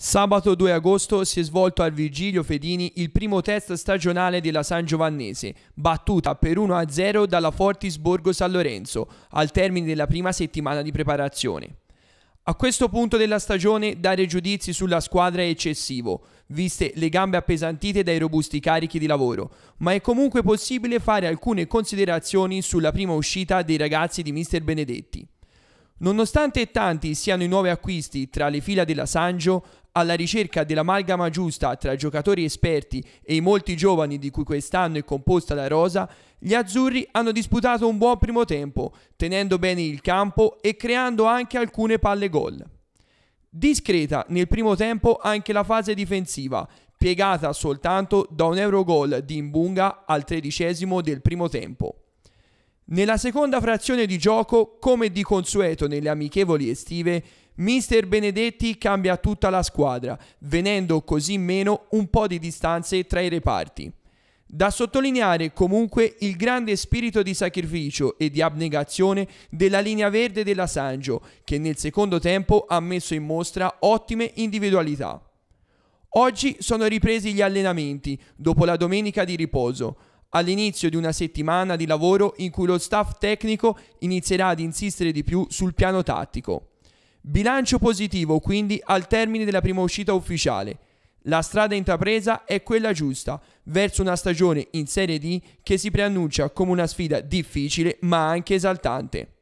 Sabato 2 agosto si è svolto al Virgilio Fedini il primo test stagionale della San Giovannese, battuta per 1-0 dalla Fortis Borgo San Lorenzo al termine della prima settimana di preparazione. A questo punto della stagione dare giudizi sulla squadra è eccessivo, viste le gambe appesantite dai robusti carichi di lavoro, ma è comunque possibile fare alcune considerazioni sulla prima uscita dei ragazzi di Mr. Benedetti. Nonostante tanti siano i nuovi acquisti tra le fila della Sanjo, alla ricerca dell'amalgama giusta tra giocatori esperti e i molti giovani di cui quest'anno è composta la rosa, gli azzurri hanno disputato un buon primo tempo, tenendo bene il campo e creando anche alcune palle gol. Discreta nel primo tempo anche la fase difensiva, piegata soltanto da un euro gol di Imbunga al tredicesimo del primo tempo. Nella seconda frazione di gioco, come di consueto nelle amichevoli estive, Mister Benedetti cambia tutta la squadra, venendo così meno un po' di distanze tra i reparti. Da sottolineare comunque il grande spirito di sacrificio e di abnegazione della linea verde della Sangio, che nel secondo tempo ha messo in mostra ottime individualità. Oggi sono ripresi gli allenamenti, dopo la domenica di riposo, all'inizio di una settimana di lavoro in cui lo staff tecnico inizierà ad insistere di più sul piano tattico. Bilancio positivo quindi al termine della prima uscita ufficiale. La strada intrapresa è quella giusta, verso una stagione in Serie D che si preannuncia come una sfida difficile ma anche esaltante.